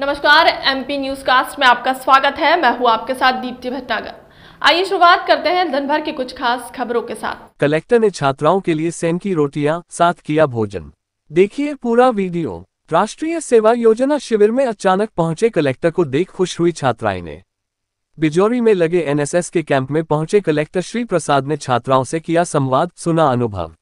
नमस्कार MP news cast में आपका स्वागत है मैं हूँ आपके साथ दीप्ति भट्टागर आइए शुरुआत करते हैं दिन भर की कुछ खास खबरों के साथ कलेक्टर ने छात्राओं के लिए सेन की रोटियां साथ किया भोजन देखिए पूरा वीडियो राष्ट्रीय सेवा योजना शिविर में अचानक पहुंचे कलेक्टर को देख खुश हुई छात्राएं ने बिजोरी में लगे एनएसएस के कैंप में पहुंचे कलेक्टर श्री प्रसाद ने छात्राओं से किया संवाद सुना अनुभव